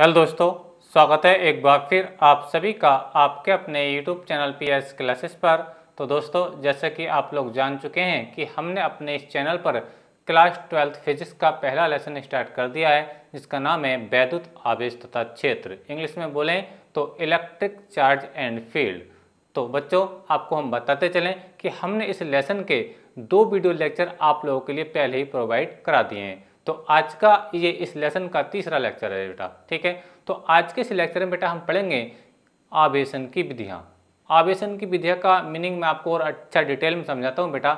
hello दोस्तों स्वागत है एक बार फिर आप सभी का आपके अपने YouTube channel P S classes पर तो दोस्तों जैसे कि आप लोग जान चुके हैं कि हमने अपने इस चैनल पर क्लास ट्वेल्थ फिजिक्स का पहला लेसन स्टार्ट कर दिया है जिसका नाम है वैद्युत आवेश तथा क्षेत्र इंग्लिश में बोलें तो इलेक्ट्रिक चार्ज एंड फील्ड तो बच्चों आपको हम बताते चलें कि हमने इस लेसन के दो वीडियो लेक्चर आप लोगों के लिए पहले ही प्रोवाइड करा दिए हैं तो आज का ये इस लेसन का तीसरा लेक्चर है बेटा ठीक है तो आज के इस लेक्चर में बेटा हम पढ़ेंगे आवेशन की विधियाँ आवेशन की विधिया का मीनिंग मैं आपको और अच्छा डिटेल में समझाता हूँ बेटा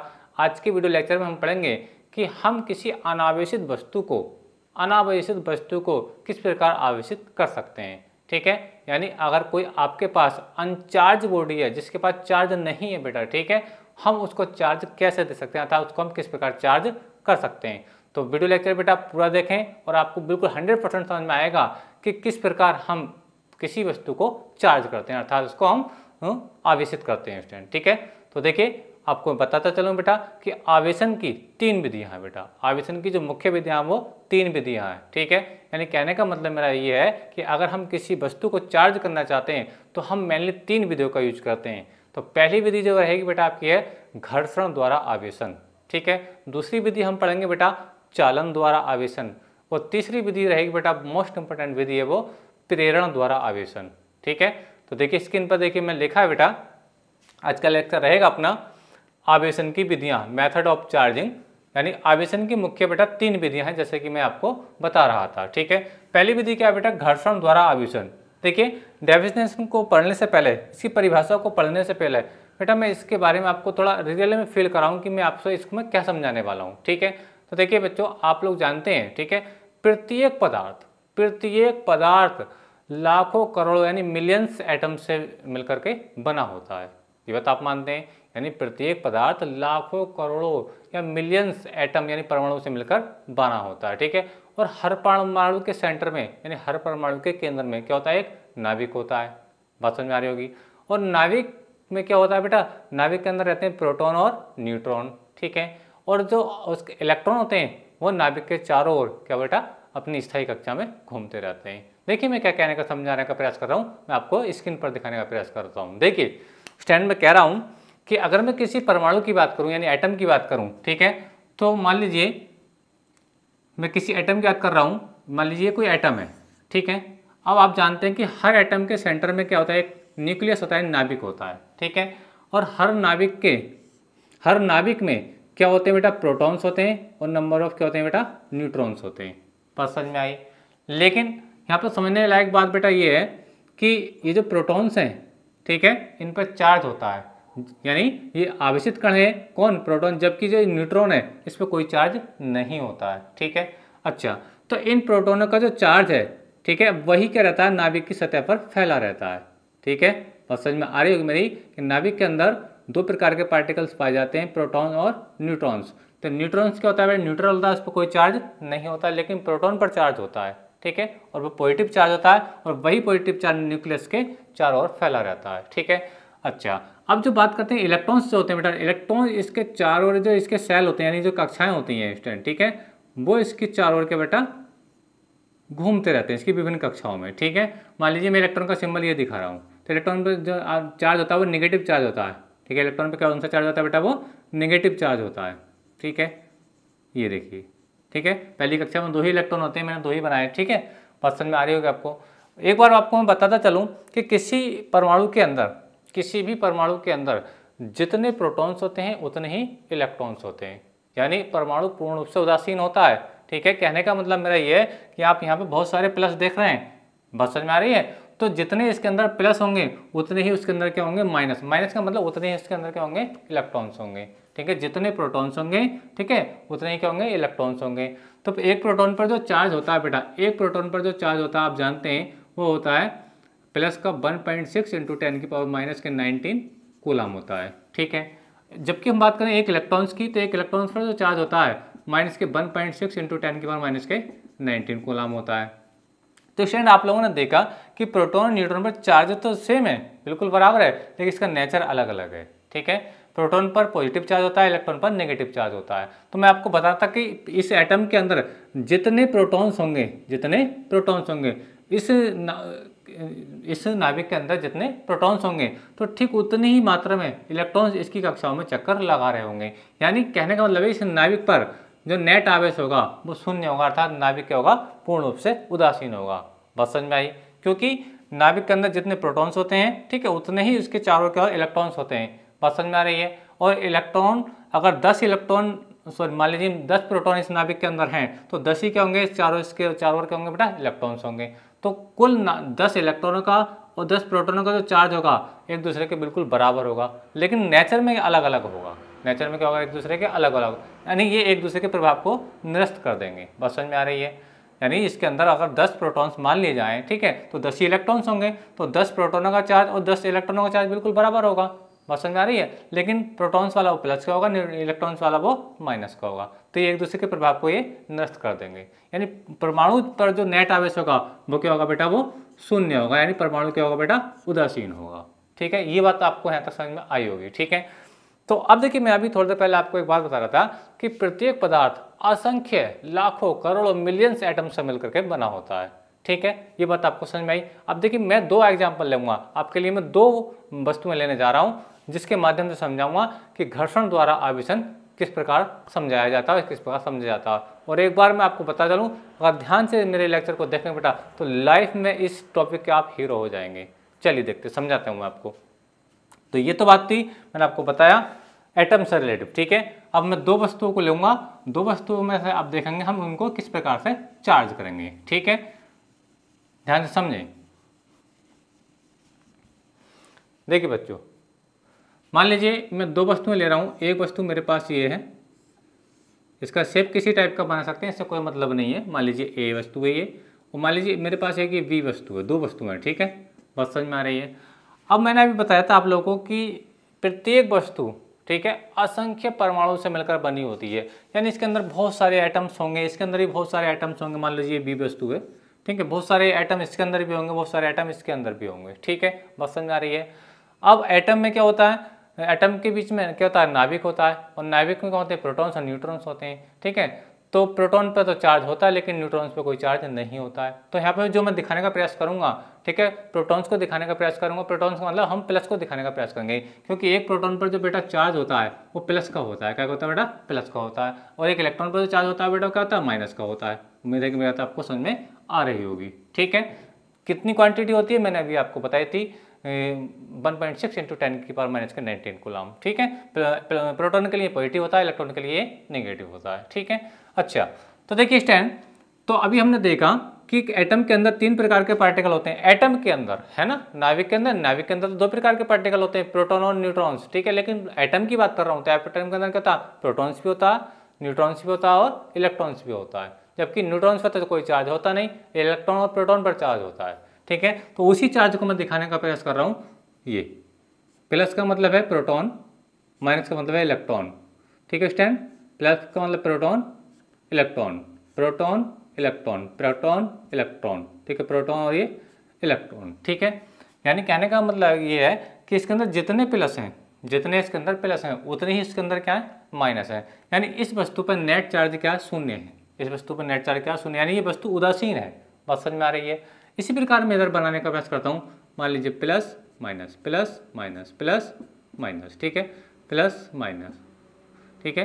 आज के वीडियो लेक्चर में हम पढ़ेंगे कि हम किसी अनावेशित वस्तु को अनावेशित वस्तु को किस प्रकार आवेशित कर सकते हैं ठीक है यानी अगर कोई आपके पास अनचार्ज बॉडी है जिसके पास चार्ज नहीं है बेटा ठीक है हम उसको चार्ज कैसे दे सकते हैं अर्थात उसको हम किस प्रकार चार्ज कर सकते हैं तो वीडियो लेक्चर बेटा पूरा देखें और आपको बिल्कुल हंड्रेड परसेंट समझ में आएगा कि किस प्रकार हम किसी वस्तु को चार्ज करते हैं अर्थात उसको हम हम्म, आवेशित करते हैं स्टूडेंट ठीक है तो देखिए आपको बताता चलूँ बेटा कि आवेशन की तीन विधियाँ हैं बेटा आवेशन की जो मुख्य विधियाँ वो तीन विधियाँ हैं ठीक है यानी कहने का मतलब मेरा ये है कि अगर हम किसी वस्तु को चार्ज करना चाहते हैं तो हम मेनली तीन विधियों का यूज करते हैं तो पहली विधि जो रहेगी बेटा आपकी है घर्षण द्वारा आवेशन ठीक है दूसरी विधि हम पढ़ेंगे बेटा चालन द्वारा आवेशन और तीसरी विधि रहेगी बेटा मोस्ट इंपॉर्टेंट विधि है वो प्रेरण द्वारा आवेशन ठीक है तो देखिए स्क्रीन पर देखिए मैं लिखा है बेटा आज का लेक्चर रहेगा अपना आवेशन की विधियाँ मैथड ऑफ चार्जिंग यानी आवेशन की मुख्य बेटा तीन विधियां हैं जैसे कि मैं आपको बता रहा था ठीक है पहली विधि क्या है बेटा घर्षण द्वारा आवेशन देखिए डेफिनेशन को पढ़ने से पहले इसकी परिभाषा को पढ़ने से पहले बेटा मैं इसके बारे में आपको थोड़ा रियल में फील कराऊं कि मैं आपसे इसको मैं क्या समझाने वाला हूँ ठीक है तो देखिए बच्चों आप लोग जानते हैं ठीक है प्रत्येक पदार्थ प्रत्येक पदार्थ लाखों करोड़ों यानी मिलियंस एटम से मिलकर के बना होता है ये बात आप मानते हैं यानी प्रत्येक पदार्थ लाखों करोड़ों या मिलियंस एटम यानी परमाणु से मिलकर बना होता है ठीक है और हर परमाणु के सेंटर में यानी हर परमाणु के केंद्र में क्या होता है एक नाभिक होता है बात समझ में आ रही होगी और नाभिक में क्या होता है बेटा नाभिक के अंदर रहते हैं प्रोटॉन और न्यूट्रॉन ठीक है और जो उसके इलेक्ट्रॉन होते हैं वो नाभिक के चारों ओर क्या बेटा अपनी स्थायी कक्षा में घूमते रहते हैं देखिए मैं क्या कहने का समझाने का प्रयास कर रहा हूँ मैं आपको स्क्रीन पर दिखाने का प्रयास करता हूँ देखिए स्टैंड में कह रहा हूँ कि अगर मैं किसी परमाणु की बात करूँ यानी एटम की बात करूँ ठीक है तो मान लीजिए मैं किसी एटम की बात कर रहा हूँ मान लीजिए कोई एटम है ठीक है अब आप जानते हैं कि हर एटम के सेंटर में क्या होता है एक न्यूक्लियस होता है नाभिक होता है ठीक है और हर नाभिक के हर नाभिक में क्या होते हैं बेटा प्रोटॉन्स होते हैं और नंबर ऑफ क्या होते हैं बेटा न्यूट्रॉन्स होते हैं बस समझ में आई लेकिन यहाँ पर समझने लायक बात बेटा ये है कि ये जो प्रोटॉन्स हैं ठीक है इन पर चार्ज होता है यानी ये आवेशित कण है कौन प्रोटॉन जबकि जो न्यूट्रॉन है इस पर कोई चार्ज नहीं होता है ठीक है अच्छा तो इन प्रोटोनों का जो चार्ज है ठीक है वही क्या रहता है नाभिक की सतह पर फैला रहता है ठीक है बस समझ में आ रही होगी मेरी कि नाभिक के अंदर दो प्रकार के पार्टिकल्स पाए जाते हैं प्रोटॉन और न्यूट्रॉन्स तो न्यूट्रॉन्स क्या होता है न्यूट्रल होता है उस पर कोई चार्ज नहीं होता लेकिन प्रोटॉन पर चार्ज होता है ठीक है और वो पॉजिटिव चार्ज होता है और वही पॉजिटिव चार्ज न्यूक्लियस के चारों ओर फैला रहता है ठीक है अच्छा अब जो बात करते हैं इलेक्ट्रॉन्स जो होते हैं बेटा इलेक्ट्रॉन इसके चार ओर जो इसके सेल होते हैं यानी जो कक्षाएं होती हैं स्टूडेंट ठीक है वो इसके चार ओर के बेटा घूमते रहते हैं इसकी विभिन्न कक्षाओं में ठीक है मान लीजिए मैं इलेक्ट्रॉन का सिंबल ये दिखा रहा हूँ तो इलेक्ट्रॉन पर जो चार्ज होता है वो निगेटिव चार्ज होता है ठीक है इलेक्ट्रॉन पे क्या कौन सा चार्ज होता है बेटा वो नेगेटिव चार्ज होता है ठीक है ये देखिए ठीक है पहली कक्षा में दो ही इलेक्ट्रॉन होते हैं मैंने दो ही बनाए ठीक है पसंद में आ रही होगी आपको एक बार आपको मैं बताता चलूँ कि किसी परमाणु के अंदर किसी भी परमाणु के अंदर जितने प्रोटॉन्स होते हैं उतने ही इलेक्ट्रॉन्स होते हैं यानी परमाणु पूर्ण रूप से उदासीन होता है ठीक है कहने का मतलब मेरा ये है कि आप यहाँ पे बहुत सारे प्लस देख रहे हैं बस समझ में आ रही है तो जितने इसके अंदर प्लस होंगे उतने ही उसके अंदर क्या होंगे माइनस माइनस का मतलब उतने ही इसके अंदर क्या होंगे इलेक्ट्रॉन्स होंगे ठीक है जितने प्रोटॉन्स होंगे ठीक है उतने ही क्या होंगे इलेक्ट्रॉन्स होंगे तो एक प्रोटॉन पर जो चार्ज होता है बेटा एक प्रोटॉन पर जो चार्ज होता है आप जानते हैं वो होता है प्लस का one point six into ten की पावर माइनस के नाइनटीन कोलाम होता है ठीक है जबकि हम बात करें एक इलेक्ट्रॉन्स की तो एक इलेक्ट्रॉन्स पर जो चार्ज होता है माइनस के one point six into ten की पावर माइनस के नाइनटीन कोलाम होता है तो स्टूडेंट आप लोगों ने देखा कि और न्यूट्रॉन पर चार्ज तो सेम है बिल्कुल बराबर है लेकिन इसका नेचर अलग अलग है ठीक है प्रोटॉन पर पॉजिटिव चार्ज होता है इलेक्ट्रॉन पर नेगेटिव चार्ज होता है तो मैं आपको बताता कि इस एटम के अंदर जितने प्रोटॉन्स होंगे जितने प्रोटॉन्स होंगे इस ना, इस नाभिक के अंदर जितने प्रोटॉन्स होंगे तो ठीक उतनी ही मात्रा में इलेक्ट्रॉन्स इसकी कक्षाओं में चक्कर लगा रहे होंगे यानी कहने का मतलब इस नाभिक पर जो नेट आवेश होगा वो शून्य होगा अर्थात नाभिक क्या होगा पूर्ण रूप से उदासीन होगा बस समझ में आई क्योंकि नाभिक के अंदर जितने प्रोटॉन्स होते हैं ठीक है उतने ही उसके चारों के और इलेक्ट्रॉन्स होते हैं बात समझ में आ रही है और इलेक्ट्रॉन अगर दस इलेक्ट्रॉन सॉरी मान लीजिए दस प्रोटॉन इस नाभिक के अंदर हैं तो दस ही क्या होंगे चारों इसके चारों के होंगे बेटा इलेक्ट्रॉन्स होंगे तो कुल दस इलेक्ट्रॉनों का और दस प्रोटोनों का जो चार्ज होगा एक दूसरे के बिल्कुल बराबर होगा लेकिन नेचर में अलग अलग होगा नेचर में क्या होगा एक दूसरे के अलग अलग यानी ये एक दूसरे के प्रभाव को निरस्त कर देंगे बस समझ में आ रही है यानी इसके अंदर अगर 10 प्रोटॉन्स मान लिए जाए ठीक है तो 10 ही इलेक्ट्रॉन्स होंगे तो 10 प्रोटॉनों का चार्ज और 10 इलेक्ट्रॉनों का चार्ज बिल्कुल बराबर होगा बस समझ आ रही है लेकिन प्रोटॉन्स वाला वो प्लस का होगा इलेक्ट्रॉन्स वाला वो माइनस का होगा तो ये एक दूसरे के प्रभाव को ये नष्ट कर देंगे यानी परमाणु पर जो नेट आवेश होगा वो क्या होगा बेटा वो शून्य होगा यानी परमाणु क्या होगा बेटा उदासीन होगा ठीक है ये बात आपको यहाँ तक समझ में आई होगी ठीक है तो अब देखिए मैं अभी थोड़ी देर पहले आपको एक बात बता रहा था कि प्रत्येक पदार्थ असंख्य लाखों करोड़ों मिलियंस एटम से मिल करके बना होता है ठीक है ये बात आपको समझ में आई अब देखिए मैं दो एग्जाम्पल लूँगा आपके लिए मैं दो वस्तुएं लेने जा रहा हूँ जिसके माध्यम से समझाऊंगा कि घर्षण द्वारा आवेशन किस प्रकार समझाया जाता है किस प्रकार समझा जाता है और एक बार मैं आपको बता चलूँ अगर ध्यान से मेरे लेक्चर को देखें बेटा तो लाइफ में इस टॉपिक के आप हीरो हो जाएंगे चलिए देखते समझाता हूँ मैं आपको तो ये तो बात थी मैंने आपको बताया एटम से रिलेटिव ठीक है अब मैं दो वस्तुओं को लूंगा दो वस्तुओं में से आप देखेंगे हम उनको किस प्रकार से चार्ज करेंगे ठीक है ध्यान से समझें देखिए बच्चों मान लीजिए मैं दो वस्तुएं ले रहा हूँ एक वस्तु मेरे पास ये है इसका शेप किसी टाइप का बना सकते हैं इससे कोई मतलब नहीं है मान लीजिए ए वस्तु है ये और मान लीजिए मेरे पास है कि बी वस्तु है दो वस्तुएं ठीक है बस समझ में आ रही है अब मैंने अभी बताया था आप लोगों को कि प्रत्येक वस्तु ठीक है असंख्य परमाणु से मिलकर बनी होती है यानी इसके अंदर बहुत सारे एटम्स होंगे इसके अंदर भी बहुत सारे एटम्स होंगे मान लीजिए बी वस्तु है ठीक है बहुत सारे एटम इसके अंदर भी होंगे बहुत सारे एटम इसके अंदर भी होंगे ठीक है बस समझ आ रही है अब एटम में क्या होता है एटम के बीच में क्या होता है नाभिक होता है और नाभिक में क्या होते हैं प्रोटॉन्स और न्यूट्रॉन्स होते हैं ठीक है तो प्रोटॉन पर तो चार्ज होता है लेकिन न्यूट्रॉन्स पर कोई चार्ज नहीं होता है तो यहाँ पर जो मैं दिखाने का प्रयास करूँगा ठीक है प्रोटॉन्स को दिखाने का प्रयास करूँगा प्रोटॉन्स का मतलब हम प्लस को दिखाने का प्रयास करेंगे क्योंकि एक प्रोटॉन पर जो बेटा चार्ज होता है वो प्लस का होता है क्या होता है बेटा प्लस का होता है और एक इलेक्ट्रॉन पर जो चार्ज होता है बेटा क्या होता है माइनस का होता है उम्मीद है कि मेरा आपको समझ में आ रही होगी ठीक है कितनी क्वांटिटी होती है मैंने अभी आपको बताई थी one point six into ten की पावर माइनस के नाइनटीन कुलाम ठीक है प्रोटोन के लिए पॉजिटिव होता है इलेक्ट्रॉन के लिए नेगेटिव होता है ठीक है अच्छा तो देखिए स्टैंड तो अभी हमने देखा कि एटम के अंदर तीन प्रकार के पार्टिकल होते हैं एटम के अंदर है ना नाविक के अंदर नाविक के अंदर तो दो प्रकार के पार्टिकल होते हैं प्रोटॉन और न्यूट्रॉन्स ठीक है लेकिन एटम की बात कर रहा हूँ तो एटम के अंदर क्या होता है प्रोटॉन्स भी होता है न्यूट्रॉन्स भी होता है और इलेक्ट्रॉन्स भी होता है जबकि न्यूट्रॉन्स पर तो कोई चार्ज होता नहीं इलेक्ट्रॉन और प्रोटॉन पर चार्ज होता है ठीक है तो उसी चार्ज को मैं दिखाने का प्रयास कर रहा हूँ ये प्लस का मतलब है प्रोटॉन माइनस का मतलब है इलेक्ट्रॉन ठीक है स्टैंड प्लस का मतलब proton electron proton electron proton electron ठीक है प्रोटॉन और ये इलेक्ट्रॉन ठीक है यानी कहने का मतलब ये है कि इसके अंदर जितने प्लस हैं जितने इसके अंदर प्लस हैं उतने ही इसके अंदर क्या है माइनस है यानी इस वस्तु पर नेट चार्ज क्या शून्य है इस वस्तु पर नेट चार्ज क्या शून्य यानी ये वस्तु उदासीन है बात समझ में आ रही है इसी प्रकार मैं इधर बनाने का प्रयास करता हूँ मान लीजिए plus minus plus minus plus minus ठीक है प्लस माइनस ठीक है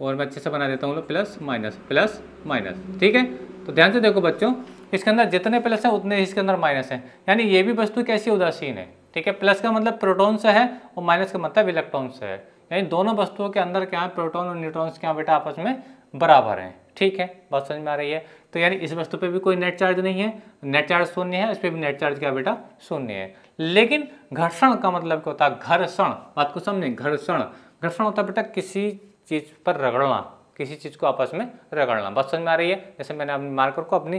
और मैं अच्छे से बना देता हूँ लोग प्लस माइनस प्लस माइनस ठीक है तो ध्यान से देखो बच्चों इसके अंदर जितने प्लस हैं उतने इसके अंदर माइनस हैं यानी ये भी वस्तु कैसी उदासीन है ठीक है प्लस का मतलब प्रोटोन से है और माइनस का मतलब इलेक्ट्रॉन से है यानी दोनों वस्तुओं के अंदर क्या है प्रोटोन और न्यूट्रॉन्स क्या बेटा आपस में बराबर हैं ठीक है बात समझ में आ रही है तो यानी इस वस्तु पे भी कोई नेट चार्ज नहीं है नेट चार्ज शून्य है इस पर भी नेट चार्ज क्या बेटा शून्य है लेकिन घर्षण का मतलब क्या होता है घर्षण बात को समझें घर्षण घर्षण होता है बेटा किसी चीज़ पर रगड़ना किसी चीज़ को आपस में रगड़ना बस समझ में आ रही है जैसे मैंने अपने मार्कर को अपनी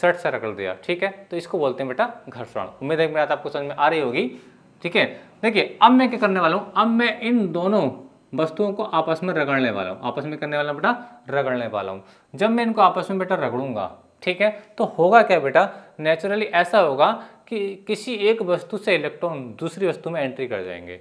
शर्ट से रगड़ दिया ठीक है तो इसको बोलते हैं बेटा घर्षण उम्मीद है मेरा आपको समझ में आ रही होगी ठीक है देखिए अब मैं क्या करने वाला हूँ अब मैं इन दोनों वस्तुओं को आपस में रगड़ने वाला हूँ आपस में करने वाला बेटा रगड़ने वाला हूँ जब मैं इनको आपस में बेटा रगड़ूंगा ठीक है तो होगा क्या बेटा नेचुरली ऐसा होगा कि किसी एक वस्तु से इलेक्ट्रॉन दूसरी वस्तु में एंट्री कर जाएंगे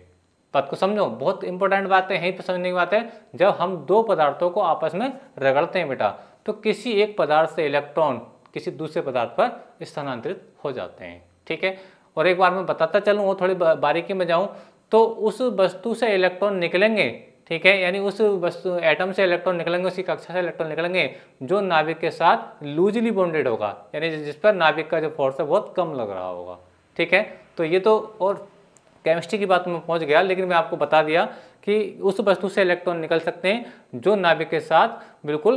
बात को समझो बहुत इंपॉर्टेंट बात है यहीं पर समझने की बात है जब हम दो पदार्थों को आपस में रगड़ते हैं बेटा तो किसी एक पदार्थ से इलेक्ट्रॉन किसी दूसरे पदार्थ पर स्थानांतरित हो जाते हैं ठीक है और एक बार मैं बताता चलूँ वो थोड़ी बारीकी में जाऊँ तो उस वस्तु से इलेक्ट्रॉन निकलेंगे ठीक है यानी उस वस्तु एटम से इलेक्ट्रॉन निकलेंगे उसी कक्षा से इलेक्ट्रॉन निकलेंगे जो नाभिक के साथ लूजली बॉन्डेड होगा यानी जिस पर नाभिक का जो फोर्स है बहुत कम लग रहा होगा ठीक है तो ये तो और केमिस्ट्री की बात में पहुंच गया लेकिन मैं आपको बता दिया कि उस वस्तु से इलेक्ट्रॉन निकल सकते हैं जो नाभिक के साथ बिल्कुल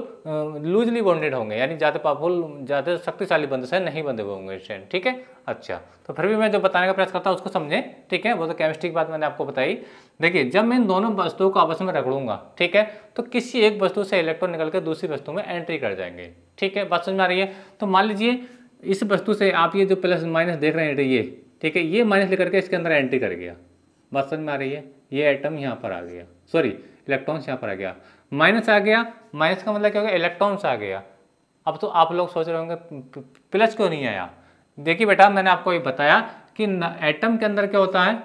लूजली बॉन्डेड होंगे यानी ज़्यादा पावरफुल ज़्यादा शक्तिशाली बंधन से नहीं बंधे हुए होंगे ठीक है अच्छा तो फिर भी मैं जो बताने का प्रयास करता हूँ उसको समझें ठीक है वो तो केमिस्ट्री की बात मैंने आपको बताई देखिए जब मैं इन दोनों वस्तुओं को आपस में रगड़ूंगा ठीक है तो किसी एक वस्तु से इलेक्ट्रॉन निकल कर दूसरी वस्तु में एंट्री कर जाएंगे ठीक है बात समझ में आ रही है तो मान लीजिए इस वस्तु से आप ये जो प्लस माइनस देख रहे हैं ये ठीक है ये माइनस लेकर के इसके अंदर एंट्री कर गया बात समझ में आ रही है ये एटम यहाँ पर आ गया सॉरी इलेक्ट्रॉन्स यहाँ पर आ गया माइनस आ गया माइनस का मतलब क्या हो गया इलेक्ट्रॉन्स आ गया अब तो आप लोग सोच रहे होंगे प्लस क्यों नहीं आया देखिए बेटा मैंने आपको ये बताया कि एटम के अंदर क्या होता है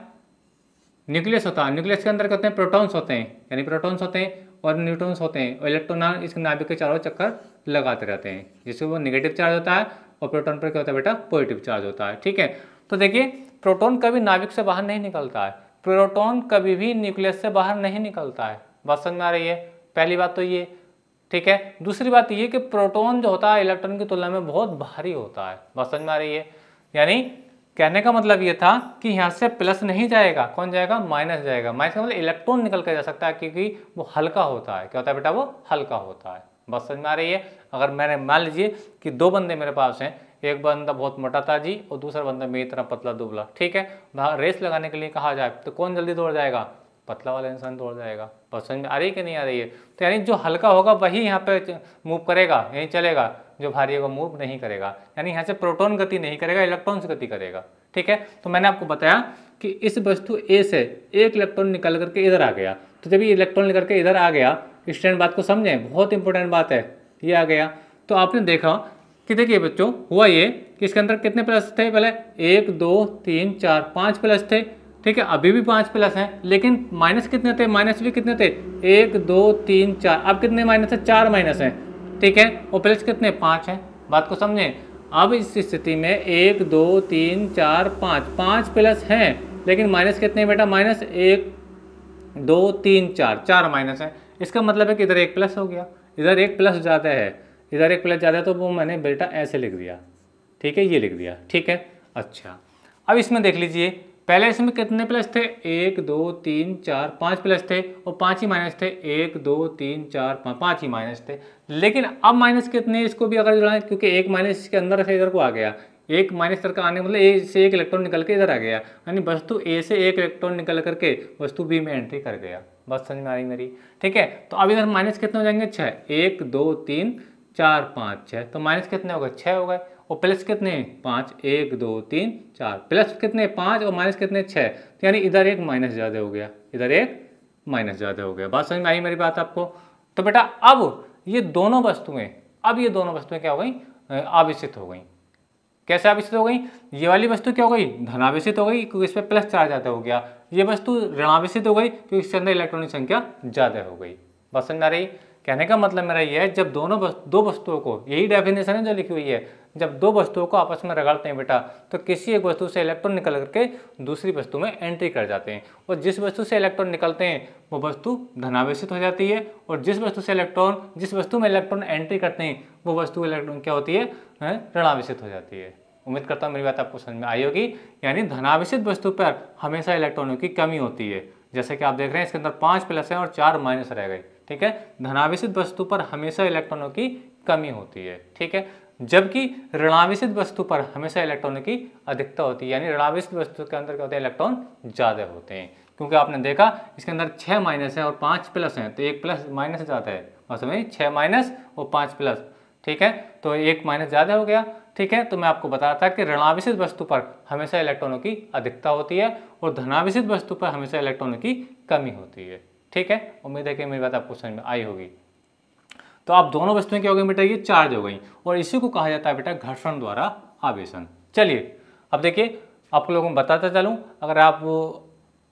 न्यूक्लियस होता है न्यूक्लियस के अंदर क्या होते हैं प्रोटॉन्स होते हैं यानी प्रोटॉन्स होते हैं और न्यूट्रॉन्स होते हैं और इलेक्ट्रॉन इस नाभिक के चारों चक्कर लगाते रहते हैं जिससे वो निगेटिव चार्ज होता है और प्रोटॉन पर क्या होता है बेटा पॉजिटिव चार्ज होता है ठीक है तो देखिए प्रोटॉन कभी नाभिक से बाहर नहीं निकलता है प्रोटॉन कभी भी न्यूक्लियस से बाहर नहीं निकलता है बात समझ में आ रही है पहली बात तो ये ठीक है दूसरी बात ये कि प्रोटॉन जो होता है इलेक्ट्रॉन की तुलना में बहुत भारी होता है बात समझ में आ रही है यानी कहने का मतलब ये था कि यहाँ से प्लस नहीं जाएगा कौन जाएगा माइनस जाएगा माइनस का मतलब इलेक्ट्रॉन निकल कर जा सकता है क्योंकि वो हल्का होता है क्या होता है बेटा वो हल्का होता है बस समझ में आ रही है अगर मैंने मान लीजिए कि दो बंदे मेरे पास हैं एक बंदा बहुत मोटा था जी और दूसरा बंदा मेरी तरह पतला दुबला ठीक है तो हाँ, रेस लगाने के लिए कहा जाए तो कौन जल्दी दौड़ जाएगा पतला वाला इंसान दौड़ जाएगा पसंद में आ रही कि नहीं आ रही है तो यानी जो हल्का होगा वही यहाँ पे मूव करेगा यहीं चलेगा जो भारी होगा मूव नहीं करेगा यानी यहाँ से प्रोटोन गति नहीं करेगा इलेक्ट्रॉन गति करेगा ठीक है तो मैंने आपको बताया कि इस वस्तु ए से एक इलेक्ट्रॉन निकल करके इधर आ गया तो जब ये इलेक्ट्रॉन निकल के इधर आ गया इस बात को समझें बहुत इंपॉर्टेंट बात है ये आ गया तो आपने देखा कि देखिए बच्चों हुआ ये कि इसके अंदर कितने प्लस थे पहले एक दो तीन चार पाँच प्लस थे ठीक है अभी भी पाँच प्लस हैं लेकिन माइनस कितने थे माइनस भी कितने थे एक दो तीन चार अब कितने माइनस हैं चार माइनस हैं ठीक है और प्लस कितने पाँच हैं बात को समझें अब इस स्थिति में एक दो तीन चार पाँच पाँच प्लस हैं लेकिन माइनस कितने बेटा माइनस एक दो तीन चार चार माइनस हैं इसका मतलब है कि इधर एक प्लस हो गया इधर एक प्लस ज़्यादा है इधर एक प्लस ज़्यादा है तो वो मैंने बेटा ऐसे लिख दिया ठीक है ये लिख दिया ठीक है अच्छा अब इसमें देख लीजिए पहले इसमें कितने प्लस थे एक दो तीन चार पाँच प्लस थे और पाँच ही माइनस थे एक दो तीन चार पाँच पाँच ही माइनस थे लेकिन अब माइनस कितने इसको भी अगर जुड़ाएं क्योंकि एक माइनस इसके अंदर से इधर को आ गया एक माइनस तरह का आने मतलब ए से एक इलेक्ट्रॉन निकल के इधर आ गया यानी वस्तु ए से एक इलेक्ट्रॉन निकल करके वस्तु बी में एंट्री कर गया बस समझ में आ रही मेरी ठीक है तो अब इधर माइनस कितने हो जाएंगे छः एक दो तीन चार पाँच छः तो माइनस कितने हो गए छः हो गए और प्लस कितने पाँच एक दो तीन चार प्लस कितने पाँच और माइनस कितने छः तो यानी इधर एक माइनस ज़्यादा हो गया इधर एक माइनस ज़्यादा हो गया बात समझ में आई मेरी बात आपको तो बेटा अब ये दोनों वस्तुएं अब ये दोनों वस्तुएं क्या हो गई आवेशित हो गई कैसे आवेशित हो गई ये वाली वस्तु क्या हो गई धनावेशित हो गई क्योंकि इस पर प्लस चार ज़्यादा हो गया ये वस्तु ऋणावेशित हो गई क्योंकि इसके अंदर इलेक्ट्रॉनिक संख्या ज़्यादा हो गई बात समझ आ रही कहने का मतलब मेरा यह है जब दोनों बस, दो वस्तुओं को यही डेफिनेशन है जो लिखी हुई है जब दो वस्तुओं को आपस में रगड़ते हैं बेटा तो किसी एक वस्तु से इलेक्ट्रॉन निकल करके दूसरी वस्तु में एंट्री कर जाते हैं और जिस वस्तु से इलेक्ट्रॉन निकलते हैं वो वस्तु धनावेशित हो जाती है और जिस वस्तु से इलेक्ट्रॉन जिस वस्तु में इलेक्ट्रॉन एंट्री करते हैं वो वस्तु इलेक्ट्रॉन क्या होती है ऋणावेशित हो जाती है उम्मीद करता हूँ मेरी बात आपको समझ में आई होगी यानी धनावेशित वस्तु पर हमेशा इलेक्ट्रॉनों की कमी होती है जैसे कि आप देख रहे हैं इसके अंदर पाँच प्लस हैं और चार माइनस रह गए ठीक है धनावेशित वस्तु पर हमेशा इलेक्ट्रॉनों की कमी होती है ठीक है जबकि ऋणावेशित वस्तु पर हमेशा इलेक्ट्रॉनों की अधिकता होती है यानी ऋणावेशित वस्तु के अंदर क्या होते हैं इलेक्ट्रॉन ज़्यादा होते हैं क्योंकि आपने देखा इसके अंदर छः माइनस है और पाँच प्लस हैं तो एक प्लस माइनस ज़्यादा है और समझिए छः माइनस और पाँच प्लस ठीक है तो एक माइनस ज़्यादा हो गया ठीक है तो मैं आपको बताया था कि ऋणावेशित वस्तु पर हमेशा इलेक्ट्रॉनों की अधिकता होती है और धनावेशित वस्तु पर हमेशा इलेक्ट्रॉनों की कमी होती है ठीक है उम्मीद है कि मेरी बात आपको समझ में आई होगी तो आप दोनों वस्तुएं क्या हो गई बेटा ये चार्ज हो गई और इसी को कहा जाता है बेटा घर्षण द्वारा आवेशन चलिए अब देखिए आप लोगों को बताता चलूँ अगर आप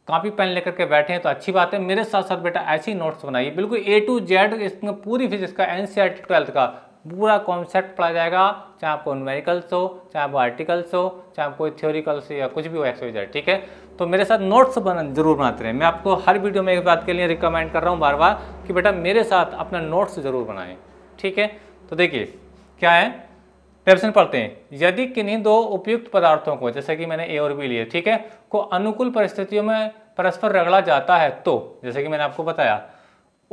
कापी पेन लेकर के बैठे हैं तो अच्छी बात है मेरे साथ साथ बेटा ऐसी नोट्स बनाइए बिल्कुल ए टू जेड इसमें पूरी फिजिक्स का N C R T twelfth का पूरा कॉन्सेप्ट पढ़ा जाएगा चाहे आपको न्यूमेरिकल्स हो चाहे आपको आर्टिकल्स हो चाहे कोई थ्योरिकल्स या कुछ भी हो एक्सोजर ठीक है तो मेरे साथ नोट्स बना जरूर बनाते रहें मैं आपको हर वीडियो में एक बात के लिए रिकमेंड कर रहा हूँ बार बार कि बेटा मेरे साथ अपना नोट्स ज़रूर बनाएं ठीक है तो देखिए क्या है प्रश्न पढ़ते हैं यदि किन्हीं दो उपयुक्त पदार्थों को जैसे कि मैंने ए और बी लिए ठीक है को अनुकूल परिस्थितियों में परस्पर रगड़ा जाता है तो जैसे कि मैंने आपको बताया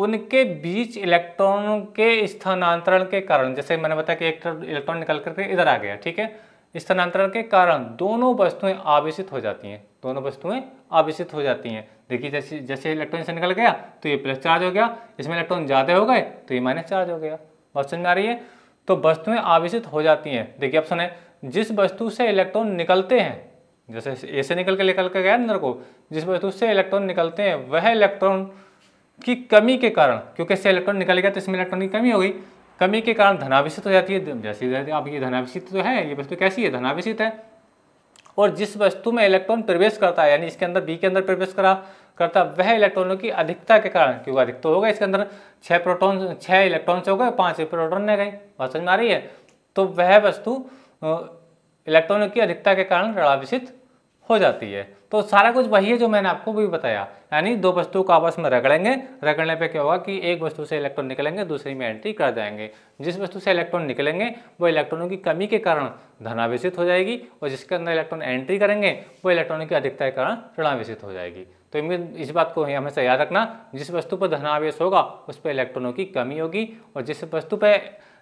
उनके बीच इलेक्ट्रॉनों के स्थानांतरण के कारण जैसे मैंने बताया कि एक इलेक्ट्रॉन निकल करके इधर आ गया ठीक है स्थानांतरण के कारण दोनों वस्तुएं आवेशित हो जाती हैं दोनों वस्तुएं आवेशित हो जाती हैं देखिए जैसे जैसे इलेक्ट्रॉन से निकल गया तो ये प्लस चार्ज हो गया इसमें इलेक्ट्रॉन ज़्यादा हो गए तो ये माइनस चार्ज हो गया बात समझ में आ रही है तो वस्तुएं आवेशित हो जाती हैं देखिए ऑप्शन है जिस वस्तु से इलेक्ट्रॉन निकलते हैं जैसे ए से निकल के निकल के गया अंदर को जिस वस्तु से इलेक्ट्रॉन निकलते हैं वह इलेक्ट्रॉन की कमी के कारण क्योंकि इससे इलेक्ट्रॉन निकल गया तो इसमें इलेक्ट्रॉन की कमी हो गई कमी के कारण धनावेशित हो जाती है जैसे आप ये धनावेशित तो है ये वस्तु कैसी है धनावेशित है और जिस वस्तु में इलेक्ट्रॉन प्रवेश करता है यानी इसके अंदर बी के अंदर प्रवेश करा करता वह इलेक्ट्रॉनों की अधिकता के कारण क्योंकि अधिक तो होगा इसके अंदर छः प्रोटॉन छः इलेक्ट्रॉन से हो गए पाँच प्रोटॉन रह गए बात समझ में आ रही है तो वह वस्तु इलेक्ट्रॉनों की अधिकता के कारण ऋणाभिषित हो जाती है तो सारा कुछ वही है जो मैंने आपको भी बताया यानी दो वस्तु को आपस में रगड़ेंगे रगड़ने पे क्या होगा कि एक वस्तु से इलेक्ट्रॉन निकलेंगे दूसरी में एंट्री कर जाएंगे जिस वस्तु से इलेक्ट्रॉन निकलेंगे वो इलेक्ट्रॉनों की कमी के कारण धनावेशित हो जाएगी और जिसके अंदर इलेक्ट्रॉन एंट्री करेंगे वो इलेक्ट्रॉनों की अधिकता के कारण ऋणावेशित हो जाएगी तो इस बात को हमेशा याद रखना जिस वस्तु पर धनावेश होगा उस पर इलेक्ट्रॉनों की कमी होगी और जिस वस्तु पर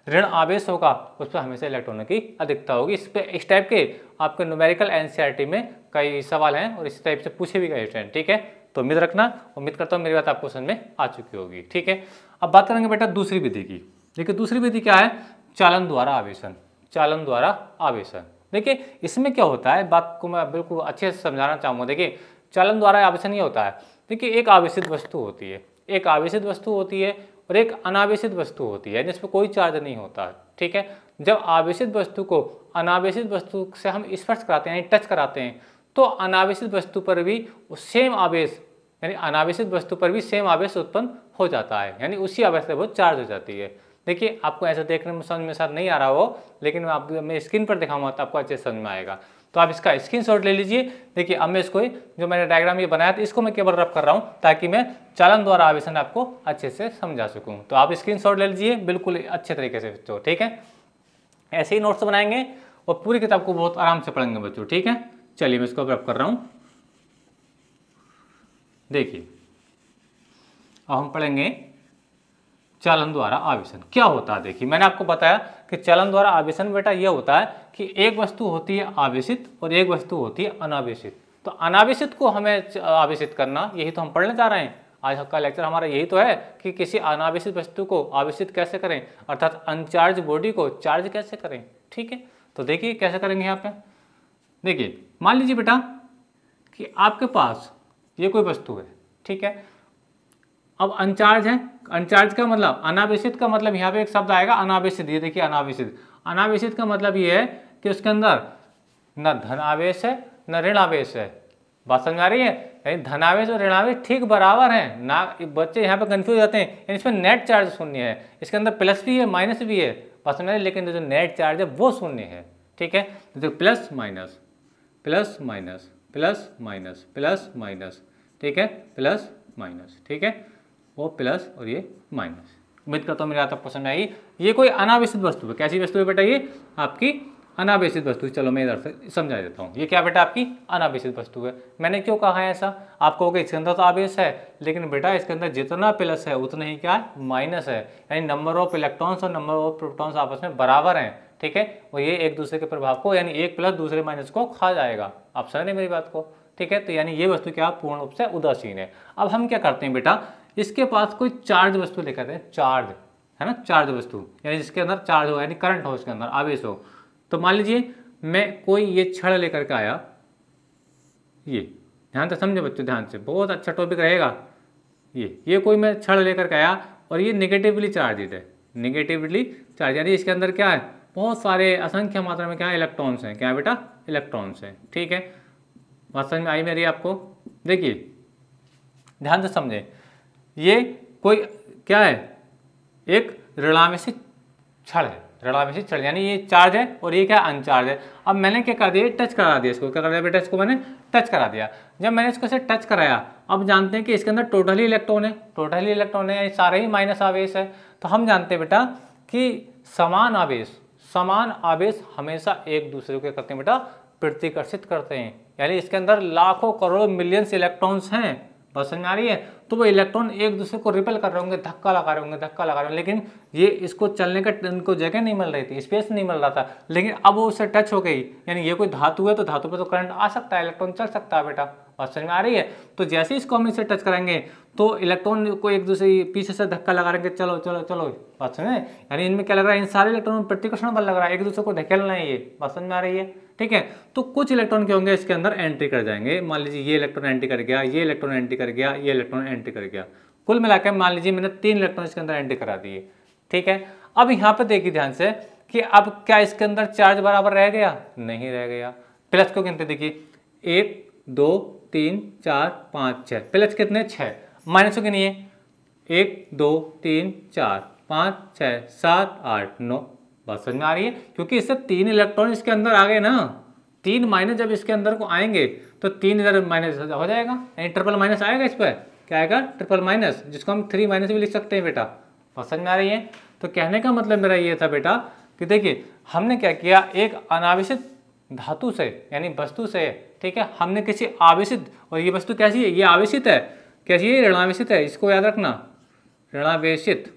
ऋण आवेश होगा उस पर हमेशा इलेक्ट्रॉनों की अधिकता होगी इस पर इस टाइप के आपके न्यूमेरिकल एनसीईआरटी में कई सवाल हैं और इस टाइप से पूछे भी गए स्टूडेंट ठीक है तो उम्मीद रखना उम्मीद करता हूँ मेरी बात आपको समझ में आ चुकी होगी ठीक है अब बात करेंगे बेटा दूसरी विधि की देखिए दूसरी विधि क्या है चालन द्वारा आवेशन चालन द्वारा आवेशन देखिए इसमें क्या होता है बात को मैं बिल्कुल अच्छे से समझाना चाहूँगा देखिए चालन द्वारा आवेशन ये होता है देखिए एक आवेशित वस्तु होती है एक आवेशित वस्तु होती है और एक अनावेशित वस्तु होती है जिसमें कोई चार्ज नहीं होता ठीक है जब आवेशित वस्तु को अनावेशित वस्तु से हम स्पर्श कराते हैं टच कराते हैं तो अनावेशित वस्तु पर भी सेम आवेश यानी अनावेशित वस्तु पर भी सेम आवेश उत्पन्न हो जाता है यानी उसी आवेश से वो चार्ज हो जाती है देखिए आपको ऐसा देखने में समझ में शायद नहीं आ रहा हो लेकिन मैं आपको मैं स्क्रीन पर दिखाऊंगा तो आपको अच्छे समझ में आएगा तो आप इसका स्क्रीनशॉट ले लीजिए देखिए अब मैं इसको जो मैंने डायग्राम ये बनाया था इसको मैं केवल रफ कर रहा हूँ ताकि मैं चालन द्वारा आवेशन आपको अच्छे से समझा सकूँ तो आप स्क्रीनशॉट ले लीजिए बिल्कुल अच्छे तरीके से बच्चों तो, ठीक है ऐसे ही नोट्स तो बनाएंगे और पूरी किताब को बहुत आराम से पढ़ेंगे बच्चों ठीक है चलिए मैं इसको रफ कर रहा हूँ देखिए अब हम पढ़ेंगे चलन द्वारा आवेशन क्या होता है देखिए मैंने आपको बताया कि चलन द्वारा आवेशन बेटा यह होता है कि एक वस्तु होती है आवेशित और एक वस्तु होती है अनावेशित तो अनावेशित को हमें आवेशित करना यही तो हम पढ़ने जा रहे हैं आज का लेक्चर हमारा यही तो है कि किसी अनावेशित वस्तु को आवेशित कैसे करें अर्थात अनचार्ज बॉडी को चार्ज कैसे करें ठीक है तो देखिए कैसे करेंगे यहाँ पे देखिए मान लीजिए बेटा कि आपके पास ये कोई वस्तु है ठीक है अब अनचार्ज है अनचार्ज का मतलब अनावेशित का मतलब यहाँ पे एक शब्द आएगा अनावेशित ये देखिए अनावेशित अनावेशित का मतलब ये है कि उसके अंदर न धन आवेश है न ऋण आवेश है बात समझ आ रही है यानी धनावेश और ऋणावेश ठीक बराबर हैं ना बच्चे यहाँ पे कंफ्यूज होते हैं यानी इसमें नेट चार्ज शून्य है इसके अंदर प्लस भी है माइनस भी है बात समझ लेकिन जो नेट चार्ज है वो शून्य है ठीक है जैसे plus minus plus minus plus minus plus minus ठीक है प्लस माइनस ठीक है वो प्लस और ये माइनस उम्मीद करता हूँ मेरी आता पसंद आई ये कोई अनावेशित वस्तु है कैसी वस्तु है बेटा ये आपकी अनावेशित वस्तु चलो मैं इधर से समझा देता हूँ ये क्या बेटा आपकी अनावेशित वस्तु है मैंने क्यों कहा है ऐसा आप कहोगे इसके अंदर तो आवेश है लेकिन बेटा इसके अंदर जितना प्लस है उतना ही क्या है माइनस है यानी नंबर ऑफ इलेक्ट्रॉन्स और नंबर ऑफ प्रोटॉन्स आपस में बराबर हैं ठीक है और ये एक दूसरे के प्रभाव को यानी एक प्लस दूसरे माइनस को खा जाएगा आप समझ रहे मेरी बात को ठीक है तो यानी ये वस्तु क्या पूर्ण रूप से उदासीन है अब हम क्या करते हैं बेटा इसके पास कोई चार्ज वस्तु लेकर है चार्ज है ना चार्ज वस्तु यानी जिसके अंदर चार्ज हो यानी करंट हो उसके अंदर आवेश हो तो मान लीजिए मैं कोई ये छड़ लेकर के आया ये ध्यान से समझे बच्चों ध्यान से बहुत अच्छा टॉपिक रहेगा ये ये कोई मैं छड़ लेकर के आया और ये निगेटिवली चार्जित है निगेटिवली चार्ज यानी इसके अंदर क्या है बहुत सारे असंख्य मात्रा में क्या है इलेक्ट्रॉन्स हैं क्या बेटा इलेक्ट्रॉन्स हैं ठीक है बात समझ में आई मेरी आपको देखिए ध्यान से समझें ये कोई क्या है एक ऋणा में से छड़ है ऋणा में से छड़ यानी ये चार्ज है और ये क्या अनचार्ज है अब मैंने क्या कर दिया टच करा दिया इसको क्या कर दिया बेटा इसको मैंने टच करा दिया जब मैंने इसको से टच कराया अब जानते हैं कि इसके अंदर टोटली इलेक्ट्रॉन है टोटली इलेक्ट्रॉन है सारे ही माइनस आवेश है तो हम जानते हैं बेटा कि समान आवेश समान आवेश हमेशा एक दूसरे को करते हैं बेटा प्रतिकर्षित करते हैं यानी इसके अंदर लाखों करोड़ों मिलियंस इलेक्ट्रॉन्स हैं बस समझ में आ रही है तो वो इलेक्ट्रॉन एक दूसरे को रिपेल कर रहे होंगे धक्का लगा रहे होंगे धक्का लगा रहे होंगे लेकिन ये इसको चलने का इनको जगह नहीं मिल रही थी स्पेस नहीं मिल रहा था लेकिन अब वो उससे टच हो गई यानी ये कोई धातु है तो धातु पर तो करंट आ सकता है इलेक्ट्रॉन चल सकता है बेटा बात समझ में आ रही है तो जैसे ही इसको हम इसे टच करेंगे तो इलेक्ट्रॉन को एक दूसरे पीछे से धक्का लगा रहे चलो चलो चलो बात समझ में यानी इनमें क्या लग रहा है इन सारे इलेक्ट्रॉन में प्रतिकर्षण बल लग रहा है एक दूसरे को धकेलना है ये बात समझ में आ रही है ठीक है तो कुछ इलेक्ट्रॉन क्या होंगे इसके अंदर एंट्री कर जाएंगे मान लीजिए ये इलेक्ट्रॉन एंट्री कर गया ये इलेक्ट्रॉन एंट्री कर गया ये इलेक्ट्रॉन एंट्री कर गया कुल मिलाकर मान लीजिए मैंने तीन इलेक्ट्रॉन इसके अंदर एंट्री करा दिए ठीक है अब यहाँ पर देखिए ध्यान से कि अब क्या इसके अंदर चार्ज बराबर रह गया नहीं रह गया प्लस को गिनते देखिए एक दो तीन चार पाँच छः प्लस कितने छः माइनस के नहीं है एक दो तीन चार पाँच छः सात आठ नौ बस समझ में आ रही है क्योंकि इससे तीन इलेक्ट्रॉन इसके अंदर आ गए ना तीन माइनस जब इसके अंदर को आएंगे तो तीन इधर माइनस हो जाएगा यानी ट्रिपल माइनस आएगा इस पर क्या आएगा ट्रिपल माइनस जिसको हम थ्री माइनस भी लिख सकते हैं बेटा समझ में आ रही है तो कहने का मतलब मेरा ये था बेटा कि देखिए हमने क्या किया एक अनावश्यक धातु से यानी वस्तु से ठीक है हमने किसी आवेशित और ये वस्तु कैसी है ये आवेशित है कैसी है ऋणावेशित है इसको याद रखना ऋणावेशित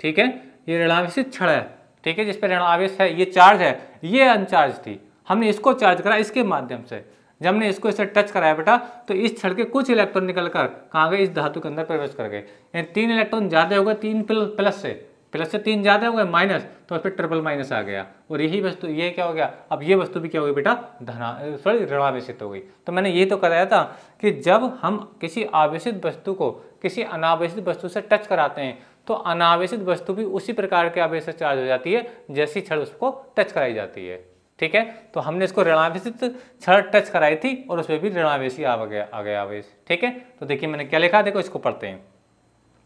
ठीक है ये ऋणावेशित क्षण है ठीक है जिस पर ऋणावेश है ये चार्ज है ये अनचार्ज थी हमने इसको चार्ज करा इसके माध्यम से जब हमने इसको इसे टच कराया बेटा तो इस क्षण के कुछ इलेक्ट्रॉन निकलकर कहाँ गए इस धातु के अंदर प्रवेश कर गए यानी तीन इलेक्ट्रॉन ज़्यादा हो गए तीन प्लस से प्लस से तीन ज़्यादा हो गए माइनस तो उस पर ट्रिपल माइनस आ गया और यही वस्तु ये क्या हो गया अब ये वस्तु भी क्या हो गई बेटा धना सॉरी ऋणावेशित हो गई तो मैंने ये तो कराया था कि जब हम किसी आवेशित वस्तु को किसी अनावेशित वस्तु से टच कराते हैं तो अनावेशित वस्तु भी उसी प्रकार के आवेश चार्ज हो जाती है जैसी क्षण उसको टच कराई जाती है ठीक है तो हमने इसको ऋणावेशित छड़ टच कराई थी और उसमें भी ऋणावेशी आ गया आ गया आवेश ठीक है तो देखिए मैंने क्या लिखा देखो इसको पढ़ते हैं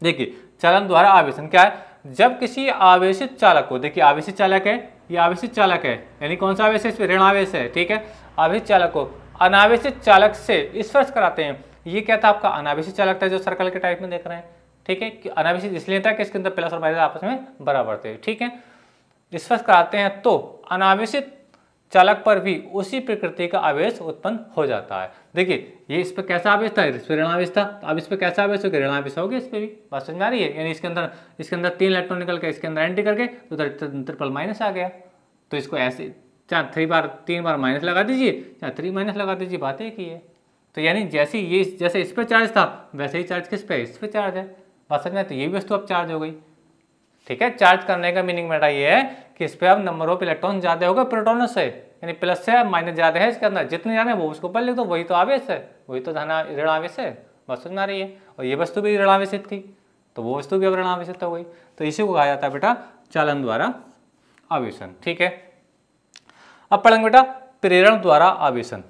देखिए चलन द्वारा आवेशन क्या है जब किसी आवेशित चालक को देखिए आवेशित चालक है ये आवेशित चालक है यानी कौन सा आवेश है ऋण आवेश है ठीक है आवेशित चालक को अनावेशित चालक से स्पर्श कराते हैं ये क्या था आपका अनावेशित चालक था जो सर्कल के टाइप में देख रहे हैं ठीक है कि अनावेशित इसलिए था कि इसके अंदर प्लस और माइनस आपस में बराबर थे ठीक है स्पर्श कराते हैं तो अनावेशित चालक पर भी उसी प्रकृति का आवेश उत्पन्न हो जाता है देखिए ये इस पर कैसा आवेश था इस पर ऋणावेश था अब इस पर कैसा आवेश हो गया ऋणावेश होगी इस पर भी बात समझ में आ रही है यानी इसके अंदर इसके अंदर तीन इलेक्ट्रॉन निकल के इसके अंदर एंट्री करके तो ट्रिपल माइनस आ गया तो इसको ऐसे चाहे थ्री बार तीन बार माइनस लगा दीजिए चाहे थ्री माइनस लगा दीजिए बात एक ही है तो यानी जैसे ये जैसे इस पर चार्ज था वैसे ही चार्ज किस पे इस पर चार्ज है बात समझ में तो ये भी वस्तु अब चार्ज हो गई ठीक है चार्ज करने का मीनिंग बेटा ये है कि इस पर अब नंबर ऑफ इलेक्ट्रॉन ज़्यादा होगा प्रोटोनों से यानी प्लस से माइनस ज़्यादा है इसके अंदर जितने ज़्यादा वो उसको ऊपर लिख दो तो वही तो आवेश है वही तो धन ऋण आवेश है बात समझ आ रही है और ये वस्तु भी ऋण आवेश थी तो वो वस्तु भी अब ऋण आवेश हो गई तो इसी को कहा जाता है बेटा चालन द्वारा आवेशन ठीक है अब पढ़ेंगे बेटा प्रेरण द्वारा आवेशन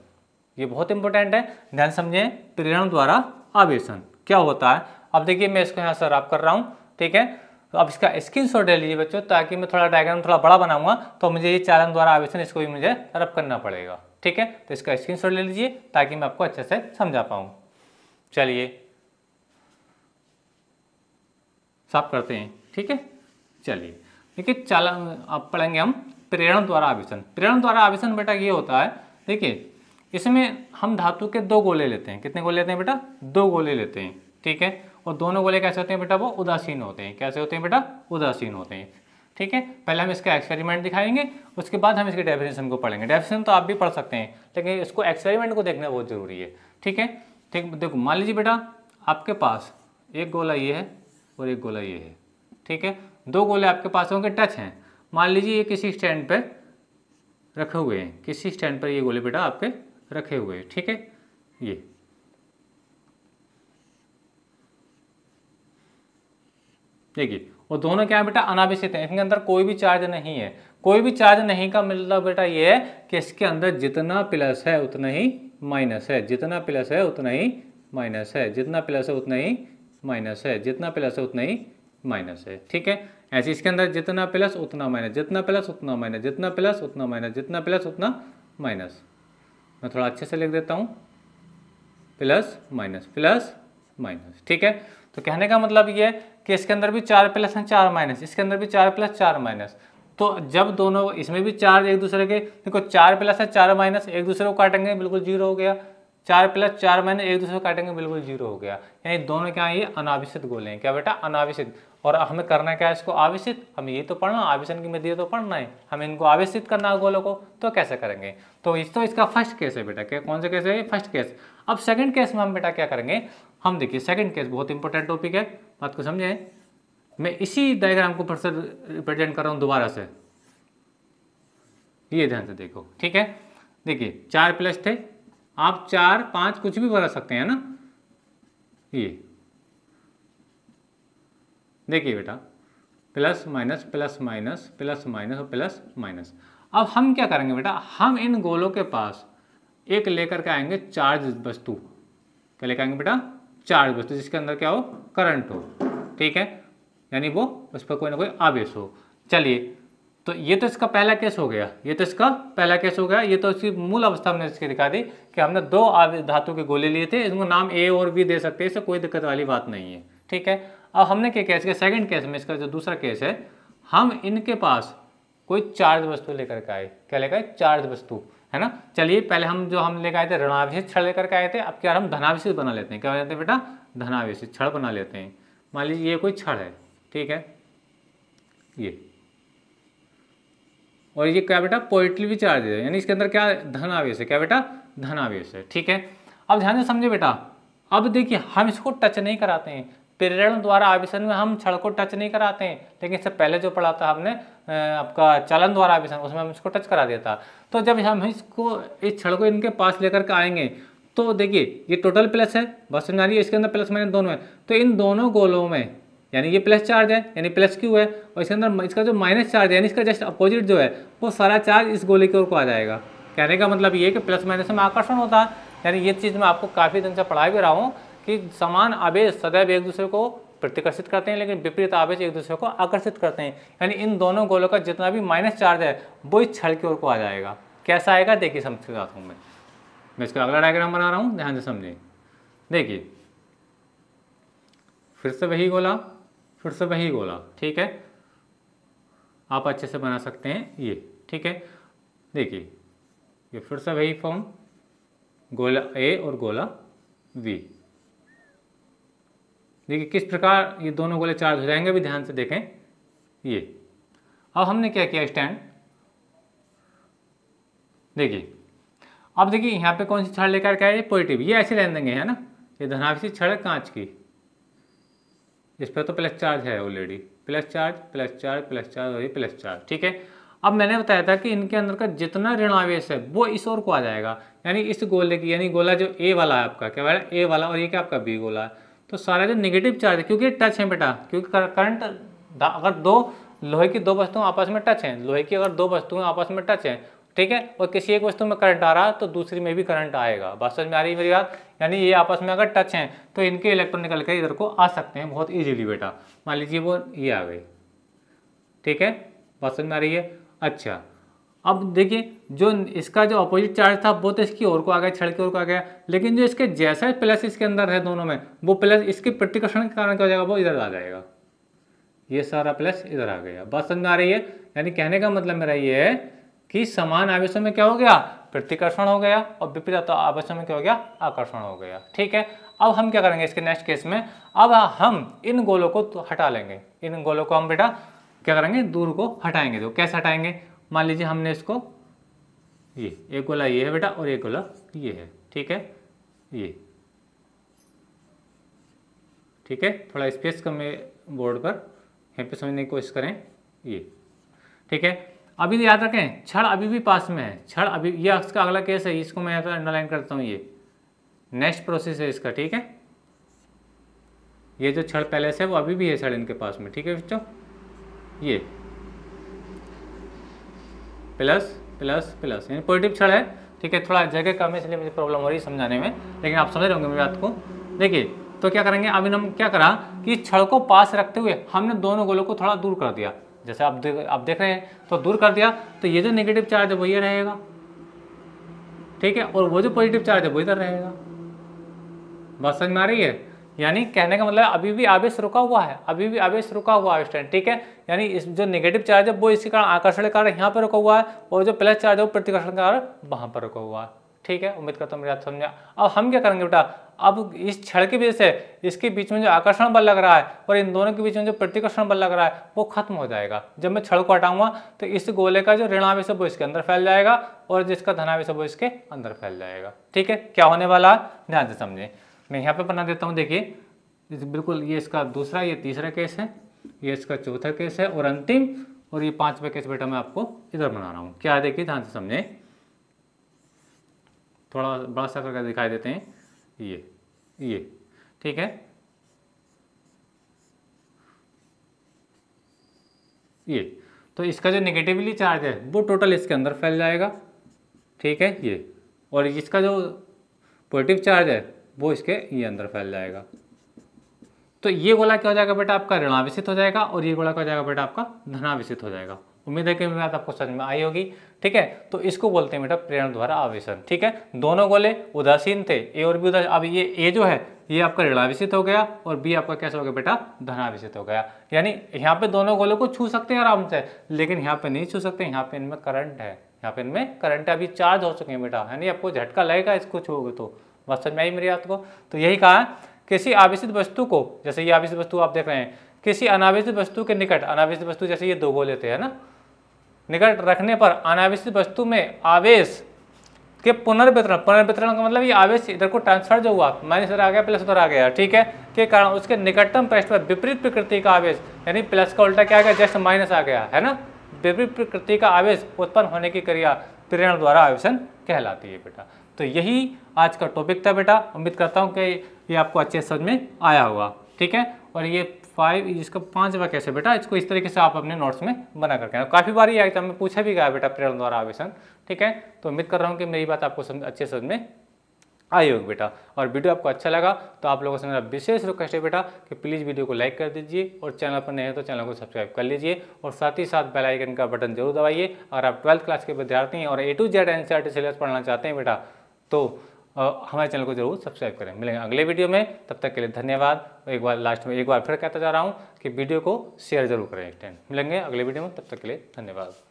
ये बहुत इंपॉर्टेंट है ध्यान समझें प्रेरण द्वारा आवेशन क्या होता है अब देखिए मैं इसको यहाँ सर आप कर रहा हूँ ठीक है तो इसका स्क्रीन शॉट ले लीजिए बच्चों ताकि मैं थोड़ा डायग्राम थोड़ा बड़ा बनाऊंगा तो मुझे ये चालन द्वारा आवेशन इसको भी मुझे रब करना पड़ेगा ठीक है तो इसका स्क्रीन शॉट ले लीजिए ताकि मैं आपको अच्छे से समझा पाऊँ चलिए साफ करते हैं ठीक है चलिए देखिए चालन अब पढ़ेंगे हम प्रेरण द्वारा आवेशन प्रेरण द्वारा आवेशन बेटा ये होता है देखिए इसमें हम धातु के दो गोले लेते हैं कितने गोले लेते हैं बेटा दो गोले लेते हैं ठीक है और दोनों गोले कैसे होते हैं बेटा वो उदासीन होते हैं कैसे होते हैं बेटा उदासीन होते हैं ठीक है पहले हम इसका एक्सपेरिमेंट दिखाएंगे उसके बाद हम इसके डेफिनेशन को पढ़ेंगे डेफिनेशन तो आप भी पढ़ सकते हैं लेकिन इसको एक्सपेरिमेंट को देखना बहुत ज़रूरी है ठीक है ठीक देखो मान लीजिए बेटा आपके पास एक गोला ये है और एक गोला ये है ठीक है दो गोले आपके पास होंगे टच हैं मान लीजिए ये किसी स्टैंड पर रखे हुए हैं किसी स्टैंड पर ये गोले बेटा आपके रखे हुए हैं ठीक है ये देखिए और दोनों क्या है बेटा अनावेशित है इनके अंदर कोई भी चार्ज नहीं है कोई भी चार्ज नहीं का मतलब बेटा ये है कि इसके अंदर जितना प्लस है उतना ही माइनस है जितना प्लस है उतना ही माइनस है जितना प्लस है उतना ही माइनस है जितना प्लस है उतना ही माइनस है ठीक है ऐसे इसके अंदर जितना प्लस उतना माइनस जितना प्लस उतना माइनस जितना प्लस उतना माइनस जितना प्लस उतना माइनस मैं थोड़ा अच्छे से लिख देता हूँ प्लस माइनस प्लस माइनस ठीक है तो कहने का मतलब ये है कि इसके अंदर भी चार प्लस हैं चार माइनस इसके अंदर भी चार प्लस चार माइनस तो जब दोनों इसमें भी चार एक दूसरे के देखो चार प्लस है चार माइनस एक दूसरे को काटेंगे बिल्कुल जीरो हो गया चार प्लस चार माइनस एक दूसरे को काटेंगे बिल्कुल जीरो हो गया यानी दोनों क्या ये अनाविशित गोले हैं क्या बेटा अनाविशित और हमें करना क्या है इसको आवेशित हमें ये तो पढ़ना आवेशन की मदद तो पढ़ना है हमें इनको आवेशित करना है गोलों को तो कैसे करेंगे तो इस तो इसका फर्स्ट केस है बेटा क्या कौन सा केस है फर्स्ट केस अब सेकंड केस में हम बेटा क्या करेंगे हम देखिए सेकंड केस बहुत इंपॉर्टेंट टॉपिक है बात को समझें मैं इसी डायग्राम को फिर से रिप्रेजेंट कर रहा हूँ दोबारा से ये ध्यान से देखो ठीक है देखिए चार प्लस थे आप चार पाँच कुछ भी बना सकते हैं ना ये देखिए बेटा plus minus plus minus plus minus और प्लस माइनस अब हम क्या करेंगे बेटा हम इन गोलों के पास एक लेकर के आएंगे चार्ज वस्तु क्या लेकर आएंगे बेटा चार्ज हो तो जिसके अंदर क्या हो करंट हो ठीक है यानी वो उस पर कोई ना कोई आवेश हो चलिए तो ये तो इसका पहला केस हो गया ये तो इसका पहला केस हो गया ये तो इसकी मूल अवस्था हमने इसकी दिखा दी कि हमने दो धातु के गोले लिए थे इसको नाम ए और बी दे सकते हैं इससे कोई दिक्कत वाली बात नहीं है ठीक है अब हमने क्या केस किया सेकंड केस में इसका जो दूसरा केस है हम इनके पास कोई चार्ज वस्तु लेकर के आए क्या लेकर चार्ज वस्तु है ना चलिए पहले हम जो हम लेकर आए थे ऋणावेश छड़ लेकर के आए थे अब क्या हम धनावेशित बना लेते हैं क्या बनाते हैं बेटा धनावेश क्षण बना लेते हैं मान लीजिए ये कोई छड़ है ठीक है ये और ये क्या बेटा पोइट्री चार्ज है यानी इसके अंदर क्या धनावेश है क्या बेटा धनावेश है ठीक है अब ध्यान से समझे बेटा अब देखिए हम इसको टच नहीं कराते हैं प्रेरण द्वारा आवेशन में हम छड़ को टच नहीं कराते हैं लेकिन इससे पहले जो पढ़ा था हमने आपका चलन द्वारा आवेशन उसमें हम इसको टच करा दिया था तो जब हम इसको इस छड़ को इनके पास लेकर के आएंगे तो देखिए ये टोटल प्लस है बस है इसके अंदर प्लस माइनस दोनों है तो इन दोनों गोलों में यानी ये प्लस चार्ज है यानी प्लस क्यू है और इसके अंदर इसका जो माइनस चार्ज है यानी इसका जस्ट अपोजिट जो है वो सारा चार्ज इस गोले की ओर को आ जाएगा कहने का मतलब ये है कि प्लस माइनस में आकर्षण होता है यानी ये चीज़ मैं आपको काफ़ी दिन से पढ़ा भी रहा हूँ कि समान आवेश सदैव एक दूसरे को प्रतिकर्षित करते हैं लेकिन विपरीत आवेश एक दूसरे को आकर्षित करते हैं यानी इन दोनों गोलों का जितना भी माइनस चार्ज है वो इस छड़ की ओर को आ जाएगा कैसा आएगा देखिए समझ समझाता हूँ मैं मैं इसका अगला डायग्राम बना रहा हूँ ध्यान से समझें देखिए फिर से वही गोला फिर से वही गोला ठीक है आप अच्छे से बना सकते हैं ये ठीक है देखिए ये फिर से वही फॉर्म गोला ए और गोला बी देखिए किस प्रकार ये दोनों गोले चार्ज हो जाएंगे भी ध्यान से देखें ये अब हमने क्या किया स्टैंड देखिए अब देखिए यहाँ पे कौन सी छड़ लेकर के आए पॉजिटिव ये ऐसे लेन देंगे है ना ये धनावशी छड़ कांच की इस पर तो प्लस चार्ज है already plus charge plus charge plus charge और ये प्लस चार्ज ठीक है अब मैंने बताया था कि इनके अंदर का जितना ऋण आवेश है वो इस ओर को आ जाएगा यानी इस गोले की यानी गोला जो ए वाला है आपका क्या बोला ए वाला और ये क्या आपका बी गोला है तो सारा जो नेगेटिव चार्ज क्योंकि टच है बेटा क्योंकि करंट अगर दो लोहे की दो वस्तुओं आपस में टच हैं लोहे की अगर दो वस्तुएं आपस में टच हैं ठीक है और किसी एक वस्तु में करंट आ रहा है तो दूसरी में भी करंट आएगा बात समझ में आ रही है मेरी बात यानी ये आपस में अगर टच हैं तो इनके इलेक्ट्रॉन निकल के इधर को आ सकते हैं बहुत ईजिली बेटा मान लीजिए वो ये आ गई ठीक है बात समझ में आ रही है अच्छा अब देखिए जो इसका जो अपोजिट चार्ज था वो तो इसकी ओर को आ गया छड़ की ओर को आ गया लेकिन जो इसके जैसा प्लस इसके अंदर है दोनों में वो प्लस इसके प्रतिकर्षण के कारण क्या हो जाएगा वो इधर आ जाएगा ये सारा प्लस इधर आ गया बात समझ आ रही है यानी कहने का मतलब मेरा ये है कि समान आवेशों में क्या हो गया प्रतिकर्षण हो गया और विपरीत आवेशों में क्या हो गया आकर्षण हो गया ठीक है अब हम क्या करेंगे इसके नेक्स्ट केस में अब हम इन गोलों को तो हटा लेंगे इन गोलों को हम बेटा क्या करेंगे दूर को हटाएंगे तो कैसे हटाएंगे मान लीजिए हमने इसको ये एक गोला ये है बेटा और एक गोला ये है ठीक है ये ठीक है थोड़ा स्पेस कम है बोर्ड पर यहाँ पे समझने की कोशिश करें ये ठीक है अभी तो याद रखें छड़ अभी भी पास में है छड़ अभी ये अक्स का अगला केस है इसको मैं यहाँ पर अंडरलाइन करता हूँ ये नेक्स्ट प्रोसेस है इसका ठीक है ये जो पहले पैलेस है वो अभी भी है छड़ इनके पास में ठीक है बच्चों ये प्लस प्लस प्लस यानी पॉजिटिव छड़ है ठीक है थोड़ा जगह कम है इसलिए मुझे प्रॉब्लम हो रही है समझाने में लेकिन आप समझ रहे होंगे मेरी बात को देखिए तो क्या करेंगे अभी हम क्या करा कि छड़ को पास रखते हुए हमने दोनों गोलों को थोड़ा दूर कर दिया जैसे आप देख आप देख रहे हैं तो दूर कर दिया तो ये जो नेगेटिव चार्ज है वो ये रहेगा ठीक है और वो जो पॉजिटिव चार्ज है वो इधर रहेगा बस समझ में आ रही है यानी कहने का मतलब अभी भी आवेश रुका हुआ है अभी भी आवेश रुका हुआ है स्टैंड ठीक है यानी इस जो नेगेटिव चार्ज है वो इसके कारण आकर्षण के कारण यहाँ पर रुका हुआ है और जो प्लस चार्ज है वो प्रतिकर्षण के कारण वहाँ पर रुका हुआ है ठीक है उम्मीद करता हूँ मेरी बात समझा अब हम क्या करेंगे बेटा अब इस क्षण की वजह से इसके बीच में जो आकर्षण बल लग रहा है और इन दोनों के बीच में जो प्रतिकर्षण बल लग रहा है वो खत्म हो जाएगा जब मैं क्षण को हटाऊंगा तो इस गोले का जो ऋणावेश है वो इसके अंदर फैल जाएगा और जिसका धनावेश है वो इसके अंदर फैल जाएगा ठीक है क्या होने वाला है ध्यान से समझें मैं यहाँ पे बना देता हूँ देखिए बिल्कुल ये इसका दूसरा ये तीसरा केस है ये इसका चौथा केस है और अंतिम और ये पांचवा केस बेटा मैं आपको इधर बना रहा हूँ क्या देखिए ध्यान से समझें थोड़ा बड़ा सा करके दिखाई देते हैं ये ये ठीक है ये तो इसका जो नेगेटिवली चार्ज है वो टोटल इसके अंदर फैल जाएगा ठीक है ये और इसका जो पॉजिटिव चार्ज है वो इसके ये अंदर फैल जाएगा तो ये गोला क्या हो जाएगा बेटा आपका ऋणाविशित हो जाएगा और ये गोला क्या हो जाएगा बेटा आपका धनाविशित हो जाएगा उम्मीद है कि मेरी बात आपको समझ में आई होगी ठीक है तो इसको बोलते हैं बेटा प्रेरण द्वारा आवेशन ठीक है दोनों गोले उदासीन थे ए और बी उदासीन अब ये ए जो है ये आपका ऋणाविशित हो गया और बी आपका कैसे हो गया बेटा धनाविशित हो गया यानी यहाँ पे दोनों गोलों को छू सकते हैं आराम से लेकिन यहाँ पे नहीं छू सकते यहाँ पे इनमें करंट है यहाँ पे इनमें करंट अभी चार्ज हो चुके हैं बेटा यानी आपको झटका लगेगा इसको छूगे तो बात समझ में आई मेरी बात को तो यही कहा है किसी आवेशित वस्तु को जैसे ये आवेशित वस्तु आप देख रहे हैं किसी अनावेशित वस्तु के निकट अनावेशित वस्तु जैसे ये दो गो लेते हैं ना निकट रखने पर अनावेशित वस्तु में आवेश के पुनर्वितरण पुनर्वितरण का मतलब ये आवेश इधर को ट्रांसफर जो हुआ माइनस इधर आ गया प्लस उधर आ गया ठीक है के कारण उसके निकटतम पृष्ठ पर विपरीत प्रकृति का आवेश यानी प्लस का उल्टा क्या आ गया जस्ट माइनस आ गया है ना विपरीत प्रकृति का आवेश उत्पन्न होने की क्रिया प्रेरण द्वारा आवेशन कहलाती है बेटा तो यही आज का टॉपिक था बेटा उम्मीद करता हूँ कि ये आपको अच्छे समझ में आया होगा ठीक है और ये फाइव इसका पाँच बार कैसे बेटा इसको इस तरीके से आप अपने नोट्स में बना करके काफ़ी बार ये एग्जाम में पूछा भी गया बेटा प्रेरण द्वारा आवेशन ठीक है तो उम्मीद कर रहा हूँ कि मेरी बात आपको समझ अच्छे समझ में आई होगी बेटा और वीडियो आपको अच्छा लगा तो आप लोगों से मेरा विशेष रिक्वेस्ट है बेटा कि प्लीज़ वीडियो को लाइक कर दीजिए और चैनल पर नए हैं तो चैनल को सब्सक्राइब कर लीजिए और साथ ही साथ बेल आइकन का बटन जरूर दबाइए अगर आप ट्वेल्थ क्लास के विद्यार्थी हैं और A to Z N C syllabus पढ़ना चाहते हैं बेटा तो हमारे चैनल को जरूर सब्सक्राइब करें मिलेंगे अगले वीडियो में तब तक के लिए धन्यवाद एक बार लास्ट में एक बार फिर कहता जा रहा हूँ कि वीडियो को शेयर जरूर करें मिलेंगे अगले वीडियो में तब तक के लिए धन्यवाद